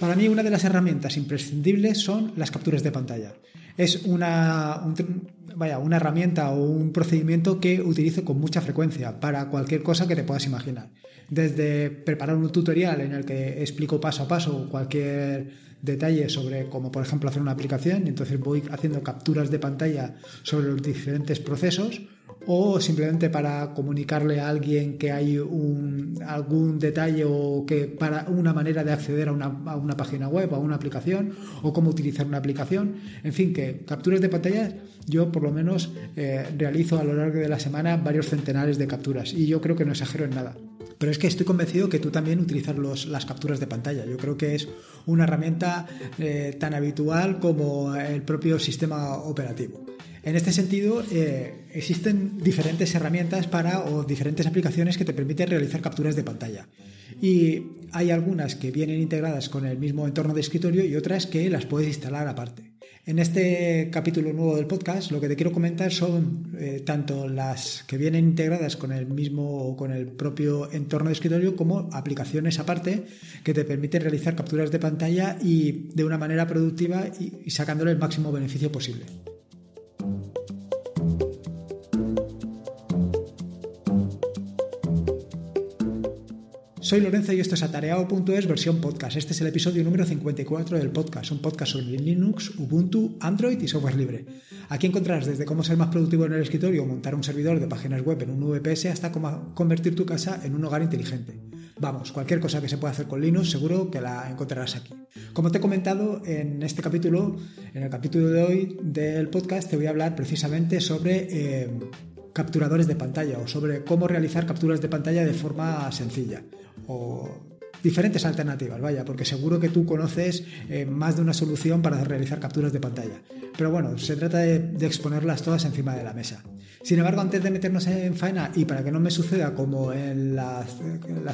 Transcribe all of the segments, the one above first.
Para mí una de las herramientas imprescindibles son las capturas de pantalla. Es una, vaya, una herramienta o un procedimiento que utilizo con mucha frecuencia para cualquier cosa que te puedas imaginar. Desde preparar un tutorial en el que explico paso a paso cualquier detalle sobre cómo, por ejemplo, hacer una aplicación, y entonces voy haciendo capturas de pantalla sobre los diferentes procesos, o simplemente para comunicarle a alguien que hay un, algún detalle o que para una manera de acceder a una, página web o a una aplicación o cómo utilizar una aplicación. En fin, que capturas de pantalla yo por lo menos eh, realizo a lo largo de la semana varios centenares de capturas y yo creo que no exagero en nada. Pero es que estoy convencido que tú también utilizas las capturas de pantalla. Yo creo que es una herramienta eh, tan habitual como el propio sistema operativo. En este sentido, eh, existen diferentes herramientas para o diferentes aplicaciones que te permiten realizar capturas de pantalla. Y hay algunas que vienen integradas con el mismo entorno de escritorio y otras que las puedes instalar aparte. En este capítulo nuevo del podcast, lo que te quiero comentar son eh, tanto las que vienen integradas con el mismo o con el propio entorno de escritorio como aplicaciones aparte que te permiten realizar capturas de pantalla y de una manera productiva y sacándole el máximo beneficio posible. Soy Lorenzo y esto es atareado.es versión podcast. Este es el episodio número 54 del podcast, un podcast sobre Linux, Ubuntu, Android y software libre. Aquí encontrarás desde cómo ser más productivo en el escritorio o montar un servidor de páginas web en un VPS hasta cómo convertir tu casa en un hogar inteligente. Vamos, cualquier cosa que se pueda hacer con Linux seguro que la encontrarás aquí. Como te he comentado en este capítulo, en el capítulo de hoy del podcast, te voy a hablar precisamente sobre... Eh, capturadores de pantalla o sobre cómo realizar capturas de pantalla de forma sencilla o diferentes alternativas, vaya, porque seguro que tú conoces eh, más de una solución para realizar capturas de pantalla. Pero bueno, se trata de, exponerlas todas encima de la mesa. Sin embargo, antes de meternos en faena y para que no me suceda como en la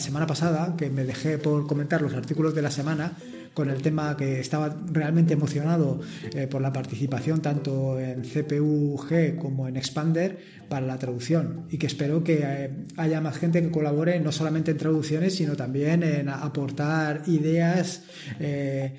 semana pasada, que me dejé por comentar los artículos de la semana, con el tema que estaba realmente emocionado eh, por la participación tanto en CPUG como en Expander para la traducción y que espero que eh, haya más gente que colabore no solamente en traducciones sino también en aportar ideas eh,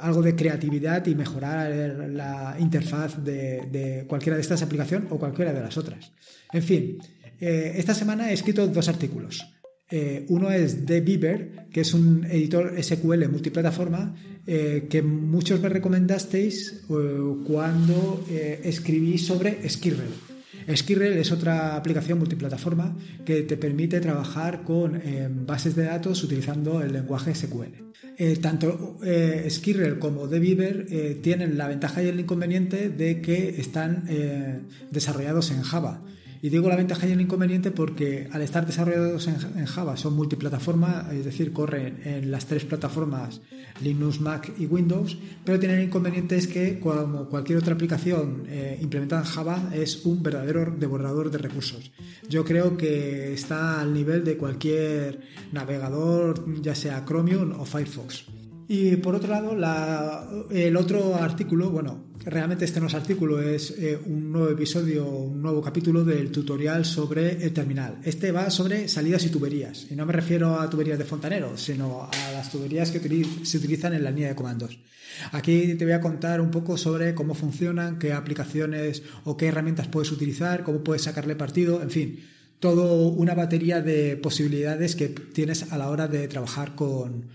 algo de creatividad y mejorar la interfaz de, cualquiera de estas aplicaciones o cualquiera de las otras. En fin, esta semana he escrito dos artículos. Eh, uno es The Beaver, que es un editor SQL multiplataforma, eh, que muchos me recomendasteis eh, cuando escribí sobre Skirrel. Skirrel es otra aplicación multiplataforma que te permite trabajar con em, bases de datos utilizando el lenguaje SQL. tanto Skirrel como Beaver tienen la ventaja y el inconveniente de que están desarrollados en Java y digo la ventaja y el inconveniente porque al estar desarrollados en, Java son multiplataforma, es decir, corren en las tres plataformas Linux, Mac y Windows, pero tienen el inconveniente es que como cualquier otra aplicación eh, implementada en Java es un verdadero devorador de recursos. Yo creo que está al nivel de cualquier navegador, ya sea Chromium o Firefox. Y por otro lado, el otro artículo, bueno, Realmente este no es artículo, es eh, un nuevo episodio, un nuevo capítulo del tutorial sobre el terminal. Este va sobre salidas y tuberías. Y no me refiero a tuberías de fontanero, sino a las tuberías que se utilizan en la línea de comandos. Aquí te voy a contar un poco sobre cómo funcionan, qué aplicaciones o qué herramientas puedes utilizar, cómo puedes sacarle partido, en fin, toda una batería de posibilidades que tienes a la hora de trabajar con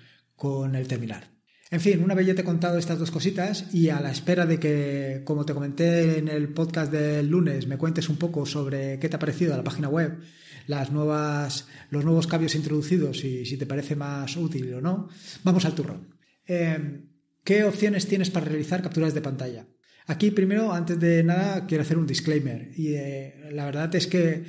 el terminal. En fin, una vez ya te he contado estas dos cositas y a la espera de que, como te comenté en el podcast del lunes, me cuentes un poco sobre qué te ha parecido a la página web, las nuevas, los nuevos cambios introducidos y si te parece más útil o no, vamos al turrón. Em, ¿Qué opciones tienes para realizar capturas de pantalla? Aquí primero, antes de nada, quiero hacer un disclaimer. Y eh, la verdad es que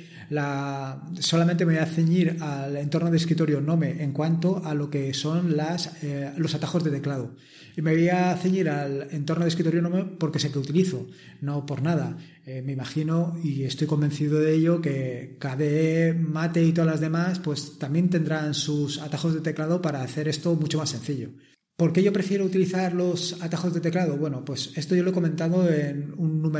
solamente me voy a ceñir al entorno de escritorio Nome en cuanto a lo que son eh, los atajos de teclado. Y me voy a ceñir al entorno de escritorio Nome porque sé que utilizo, no por nada. Eh, me imagino y estoy convencido de ello que KDE, Mate y todas las demás, pues también tendrán sus atajos de teclado para hacer esto mucho más sencillo. ¿Por qué yo prefiero utilizar los atajos de teclado? Bueno, pues esto yo lo he comentado en, un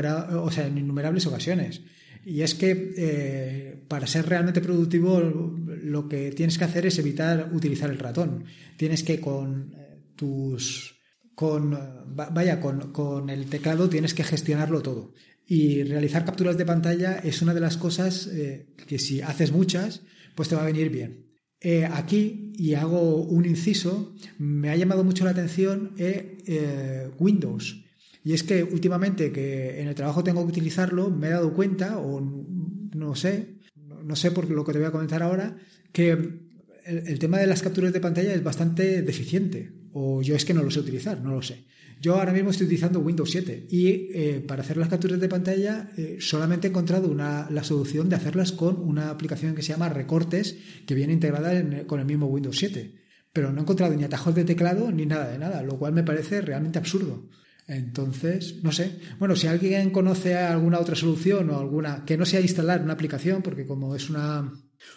en innumerables ocasiones. Y es que eh, para ser realmente productivo lo que tienes que hacer es evitar utilizar el ratón. Tienes que con eh, tus... Con, vaya, con, el teclado tienes que gestionarlo todo. Y realizar capturas de pantalla es una de las cosas eh, que si haces muchas, pues te va a venir bien. Eh, aquí, y hago un inciso, me ha llamado mucho la atención eh, eh, Windows. Y es que últimamente que en el trabajo tengo que utilizarlo, me he dado cuenta, o no sé, no sé por lo que te voy a comentar ahora, que el tema de las capturas de pantalla es bastante deficiente o yo es que no lo sé utilizar, no lo sé. Yo ahora mismo estoy utilizando Windows 7 y eh, para hacer las capturas de pantalla eh, solamente he encontrado una, la solución de hacerlas con una aplicación que se llama Recortes, que viene integrada con el mismo Windows 7. Pero no he encontrado ni atajos de teclado ni nada de nada, lo cual me parece realmente absurdo. Entonces, no sé. Bueno, si alguien conoce alguna otra solución o alguna que no sea instalar una aplicación, porque como es una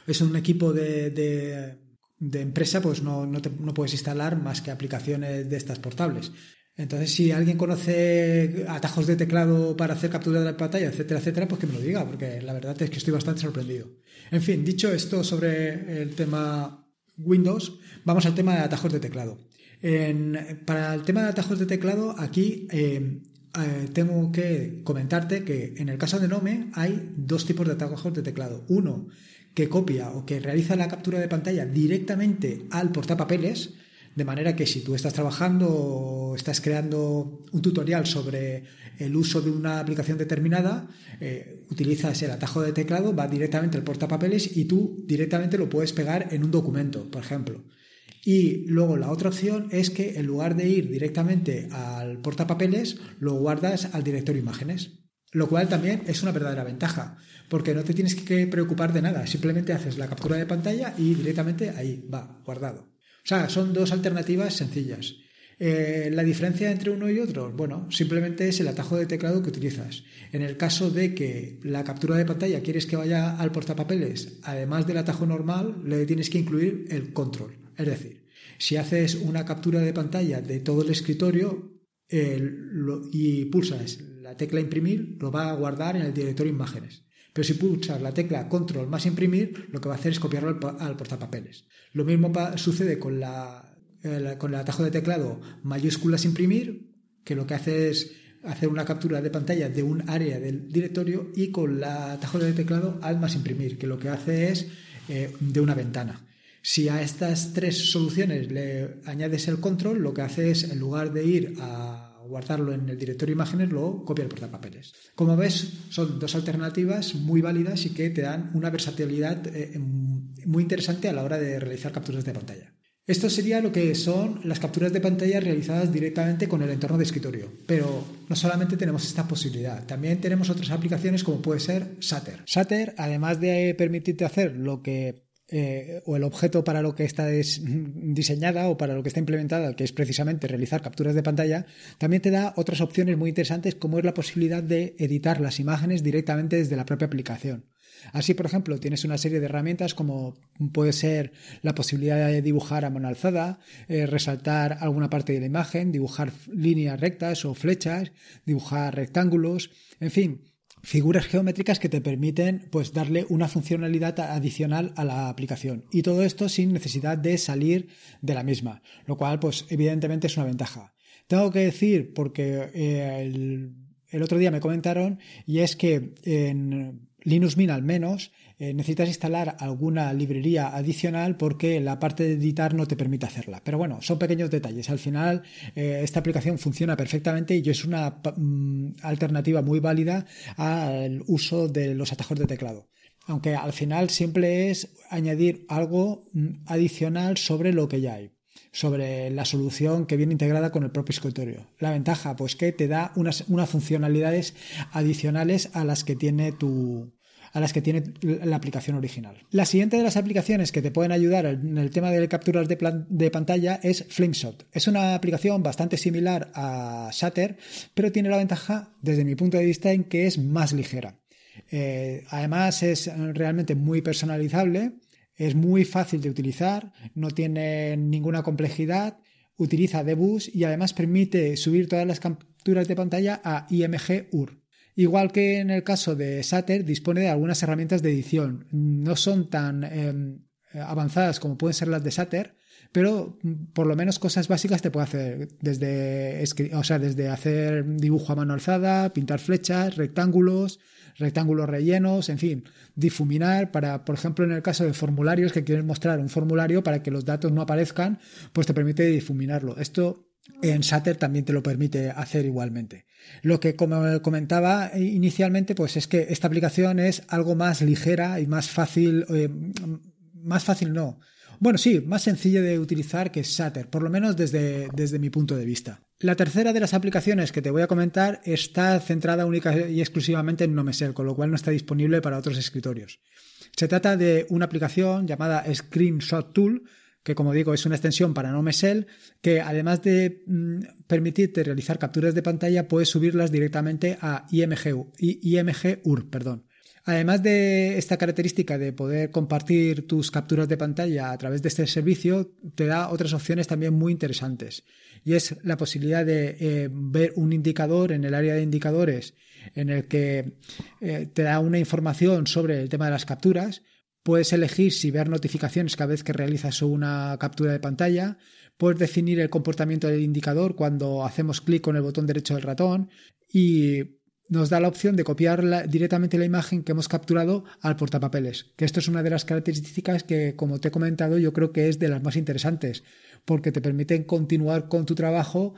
es un equipo de de empresa, pues no, no puedes instalar más que aplicaciones de estas portables. Entonces, si alguien conoce atajos de teclado para hacer captura de la pantalla, etcétera, etcétera, pues que me lo diga, porque la verdad es que estoy bastante sorprendido. En fin, dicho esto sobre el tema Windows, vamos al tema de atajos de teclado. para el tema de atajos de teclado, aquí em, eh, tengo que comentarte que en el caso de Nome hay dos tipos de atajos de teclado. Uno, que copia o que realiza la captura de pantalla directamente al portapapeles, de manera que si tú estás trabajando o estás creando un tutorial sobre el uso de una aplicación determinada, eh, utilizas el atajo de teclado, va directamente al portapapeles y tú directamente lo puedes pegar en un documento, por ejemplo. Y luego la otra opción es que en lugar de ir directamente al portapapeles, lo guardas al directorio imágenes. Lo cual también es una verdadera ventaja, porque no te tienes que preocupar de nada, simplemente haces la captura de pantalla y directamente ahí va, guardado. O sea, son dos alternativas sencillas. Eh, la diferencia entre uno y otro, bueno, simplemente es el atajo de teclado que utilizas. En el caso de que la captura de pantalla quieres que vaya al portapapeles, además del atajo normal, le tienes que incluir el control. Es decir, si haces una captura de pantalla de todo el escritorio y pulsas la tecla imprimir, lo va a guardar en el directorio imágenes. Pero si pulsas la tecla control más imprimir, lo que va a hacer es copiarlo al, portapapeles. Lo mismo sucede con, la, el, eh, con el atajo de teclado mayúsculas imprimir, que lo que hace es hacer una captura de pantalla de un área del directorio y con la atajo de teclado alt más imprimir, que lo que hace es eh, de una ventana. Si a estas tres soluciones le añades el control, lo que hace es, en lugar de ir a guardarlo en el directorio de imágenes, luego copiar el portapapeles. Como ves, son dos alternativas muy válidas y que te dan una versatilidad eh, em, muy interesante a la hora de realizar capturas de pantalla. Esto sería lo que son las capturas de pantalla realizadas directamente con el entorno de escritorio. Pero no solamente tenemos esta posibilidad, también tenemos otras aplicaciones como puede ser Sater. SATER, además de eh, permitirte hacer lo que eh, o el objeto para lo que está diseñada o para lo que está implementada, que es precisamente realizar capturas de pantalla, también te da otras opciones muy interesantes como es la posibilidad de editar las imágenes directamente desde la propia aplicación. Así, por ejemplo, tienes una serie de herramientas como puede ser la posibilidad de dibujar a mano alzada, eh, resaltar alguna parte de la imagen, dibujar líneas rectas o flechas, dibujar rectángulos, en fin, figuras geométricas que te permiten pues darle una funcionalidad adicional a la aplicación y todo esto sin necesidad de salir de la misma lo cual pues evidentemente es una ventaja tengo que decir porque eh, el, el, otro día me comentaron y es que en Linux Mint al menos, eh, necesitas instalar alguna librería adicional porque la parte de editar no te permite hacerla. Pero bueno, son pequeños detalles. Al final, eh, esta aplicación funciona perfectamente y es una mm, alternativa muy válida al uso de los atajos de teclado. Aunque al final siempre es añadir algo mm, adicional sobre lo que ya hay sobre la solución que viene integrada con el propio escritorio. La ventaja, pues que te da unas funcionalidades adicionales a las que tiene tu, a las que tiene la aplicación original. La siguiente de las aplicaciones que te pueden ayudar en el tema de capturas de, pantalla es Flameshot. Es una aplicación bastante similar a Shutter, pero tiene la ventaja, desde mi punto de vista, en que es más ligera. Eh, además es realmente muy personalizable, es muy fácil de utilizar, no tiene ninguna complejidad, utiliza Debus y además permite subir todas las capturas de pantalla a IMG UR. Igual que en el caso de Satter, dispone de algunas herramientas de edición. No son tan em, avanzadas como pueden ser las de Satter, pero mm, por lo menos cosas básicas te puede hacer. Desde, sea, desde hacer dibujo a mano alzada, pintar flechas, rectángulos, rectángulos rellenos, en fin, difuminar para, por ejemplo, en el caso de formularios que quieren mostrar un formulario para que los datos no aparezcan, pues te permite difuminarlo. Esto en Shutter también te lo permite hacer igualmente. Lo que como comentaba eh, inicialmente, pues es que esta aplicación es algo más ligera y más fácil, eh, más fácil no. Bueno, sí, más sencilla de utilizar que Shutter, por lo menos desde, desde mi punto de vista. La tercera de las aplicaciones que te voy a comentar está centrada única y exclusivamente en Nomesel, con lo cual no está disponible para otros escritorios. Se trata de una aplicación llamada Screenshot Tool, que como digo es una extensión para no que además de mm, permitirte realizar capturas de pantalla, puedes subirlas directamente a IMGUR. Además de esta característica de poder compartir tus capturas de pantalla a través de este servicio, te da otras opciones también muy interesantes. Y es la posibilidad de eh, ver un indicador en el área de indicadores en el que eh, te da una información sobre el tema de las capturas Puedes elegir si ver notificaciones cada vez que realizas una captura de pantalla. Puedes definir el comportamiento del indicador cuando hacemos clic con el botón derecho del ratón. Y nos da la opción de copiar directamente la imagen que hemos capturado al portapapeles, que esto es una de las características que, como te he comentado, yo creo que es de las más interesantes, porque te permiten continuar con tu trabajo,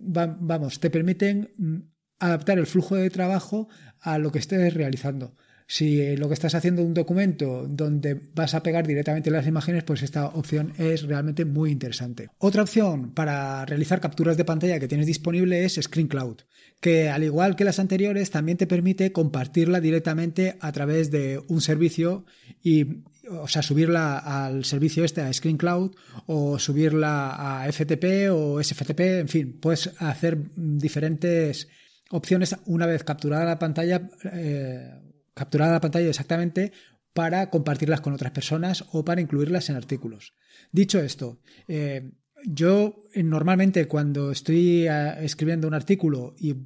vamos, te permiten mm, adaptar el flujo de trabajo a lo que estés realizando. Si eh, lo que estás haciendo es un documento donde vas a pegar directamente las imágenes, pues esta opción es realmente muy interesante. Otra opción para realizar capturas de pantalla que tienes disponible es Screen Cloud, que al igual que las anteriores también te permite compartirla directamente a través de un servicio y o sea, subirla al servicio este, a Screen Cloud, o subirla a FTP o SFTP, en fin, puedes hacer diferentes opciones una vez capturada la pantalla. Eh, Capturar la pantalla exactamente para compartirlas con otras personas o para incluirlas en artículos. Dicho esto, eh, yo eh, normalmente cuando estoy eh, escribiendo un artículo y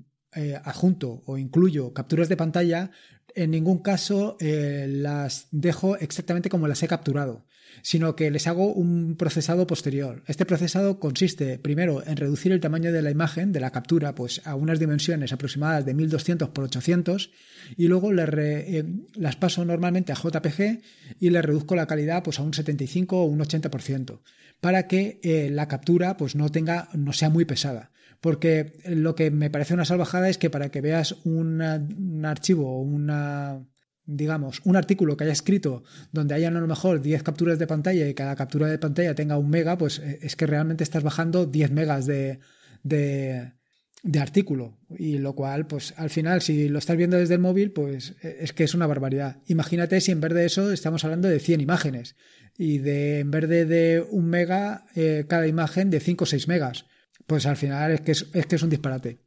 adjunto o incluyo capturas de pantalla, en ningún caso eh, las dejo exactamente como las he capturado, sino que les hago un procesado posterior. Este procesado consiste primero en reducir el tamaño de la imagen, de la captura, pues a unas dimensiones aproximadas de 1200 por 800 y luego eh, las paso normalmente a JPG y le reduzco la calidad pues a un 75 o un 80% para que eh, la captura pues no tenga no sea muy pesada. Porque lo que me parece una salvajada es que para que veas un archivo o una digamos, un artículo que haya escrito donde hayan a lo mejor 10 capturas de pantalla y cada captura de pantalla tenga un mega, pues eh, es que realmente estás bajando 10 megas de, de, artículo. Y lo cual, pues al final, si lo estás viendo desde el móvil, pues eh, es que es una barbaridad. Imagínate si en vez de eso estamos hablando de 100 imágenes y de en vez de, un mega, eh, cada imagen de 5 o 6 megas pues al final es que es, que es un disparate.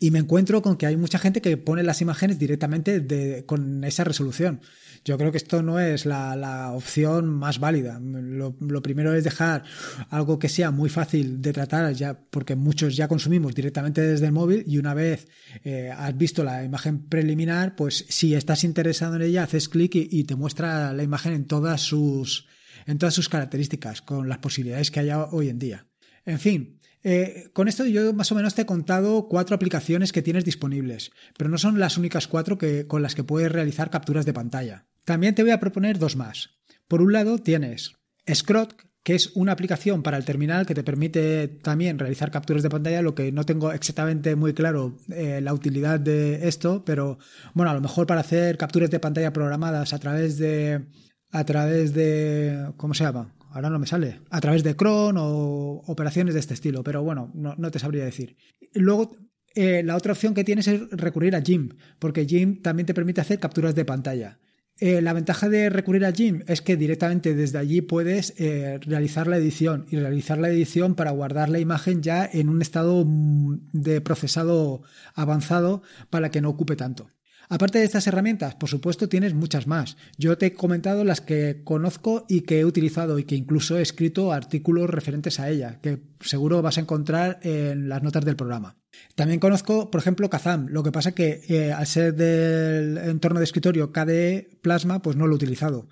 Y me encuentro con que hay mucha gente que pone las imágenes directamente con esa resolución. Yo creo que esto no es la, opción más válida. Lo, primero es dejar algo que sea muy fácil de tratar, ya, porque muchos ya consumimos directamente desde el móvil y una vez eh, has visto la imagen preliminar, pues si estás interesado en ella, haces clic y, y te muestra la imagen en todas sus, en todas sus características, con las posibilidades que hay hoy en día. En fin, eh, con esto yo más o menos te he contado cuatro aplicaciones que tienes disponibles, pero no son las únicas cuatro con las que puedes realizar capturas de pantalla. También te voy a proponer dos más. Por un lado tienes Scrot, que es una aplicación para el terminal que te permite también realizar capturas de pantalla, lo que no tengo exactamente muy claro eh, la utilidad de esto, pero bueno, a lo mejor para hacer capturas de pantalla programadas a través de a través de ¿cómo se llama? ahora no me sale, a través de cron o operaciones de este estilo, pero bueno, no, te sabría decir. Luego, eh, la otra opción que tienes es recurrir a Jim, porque Jim también te permite hacer capturas de pantalla. Eh, la ventaja de recurrir a Jim es que directamente desde allí puedes eh, realizar la edición y realizar la edición para guardar la imagen ya en un estado mm, de procesado avanzado para que no ocupe tanto. Aparte de estas herramientas, por supuesto tienes muchas más. Yo te he comentado las que conozco y que he utilizado y que incluso he escrito artículos referentes a ellas, que seguro vas a encontrar en las notas del programa. También conozco, por ejemplo, Kazam. Lo que pasa que eh, al ser del entorno de escritorio KDE Plasma, pues no lo he utilizado.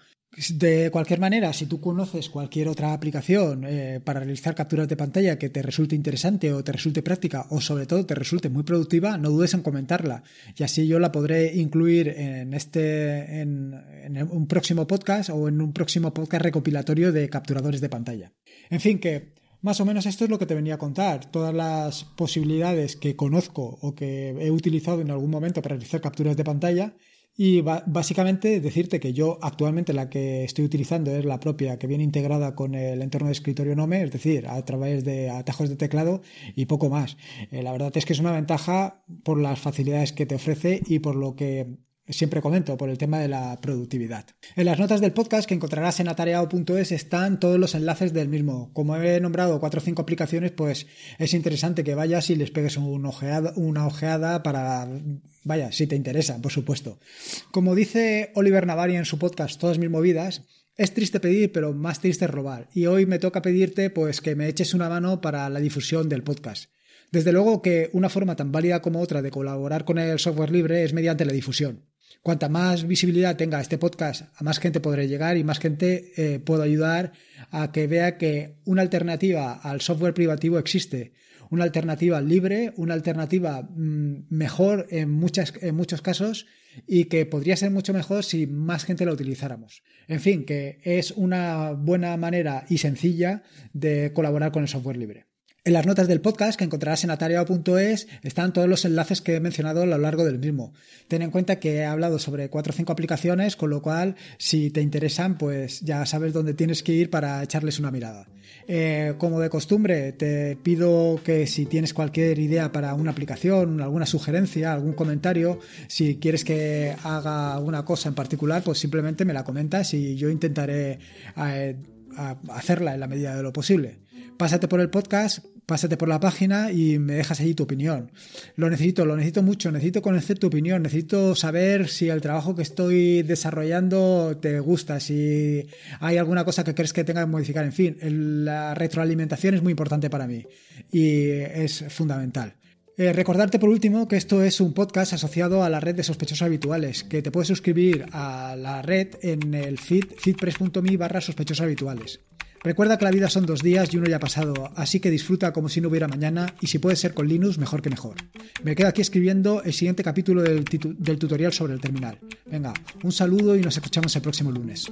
De cualquier manera, si tú conoces cualquier otra aplicación eh, para realizar capturas de pantalla que te resulte interesante o te resulte práctica o sobre todo te resulte muy productiva, no dudes en comentarla y así yo la podré incluir en este, en un próximo podcast o en un próximo podcast recopilatorio de capturadores de pantalla. En fin, que más o menos esto es lo que te venía a contar. Todas las posibilidades que conozco o que he utilizado en algún momento para realizar capturas de pantalla y básicamente decirte que yo actualmente la que estoy utilizando es la propia que viene integrada con el entorno de escritorio Nome, es decir, a través de atajos de teclado y poco más. Eh, la verdad es que es una ventaja por las facilidades que te ofrece y por lo que siempre comento, por el tema de la productividad. En las notas del podcast que encontrarás en atareado.es están todos los enlaces del mismo. Como he nombrado cuatro o cinco aplicaciones, pues es interesante que vayas y les pegues una ojeada para... Vaya, si te interesa, por supuesto. Como dice Oliver Navarri en su podcast Todas mis movidas, es triste pedir, pero más triste robar. Y hoy me toca pedirte pues que me eches una mano para la difusión del podcast. Desde luego que una forma tan válida como otra de colaborar con el software libre es mediante la difusión cuanta más visibilidad tenga este podcast, a más gente podré llegar y más gente eh, puedo ayudar a que vea que una alternativa al software privativo existe, una alternativa libre, una alternativa mm, mejor en, muchas, en muchos casos y que podría ser mucho mejor si más gente la utilizáramos. En fin, que es una buena manera y sencilla de colaborar con el software libre. En las notas del podcast que encontrarás en atareado.es están todos los enlaces que he mencionado a lo largo del mismo. Ten en cuenta que he hablado sobre cuatro o cinco aplicaciones, con lo cual si te interesan, pues ya sabes dónde tienes que ir para echarles una mirada. Eh, como de costumbre, te pido que si tienes cualquier idea para una aplicación, alguna sugerencia, algún comentario, si quieres que haga una cosa en particular, pues simplemente me la comentas y yo intentaré eh, hacerla en la medida de lo posible. Pásate por el podcast, pásate por la página y me dejas allí tu opinión. Lo necesito, lo necesito mucho, necesito conocer tu opinión, necesito saber si el trabajo que estoy desarrollando te gusta, si hay alguna cosa que crees que tenga que modificar, en fin, la retroalimentación es muy importante para mí y es fundamental. Eh, recordarte por último que esto es un podcast asociado a la red de sospechosos habituales, que te puedes suscribir a la red en el feed feedpress.me barra sospechosos habituales. Recuerda que la vida son dos días y uno ya ha pasado, así que disfruta como si no hubiera mañana y si puede ser con Linux, mejor que mejor. Me quedo aquí escribiendo el siguiente capítulo del, del tutorial sobre el terminal. Venga, un saludo y nos escuchamos el próximo lunes.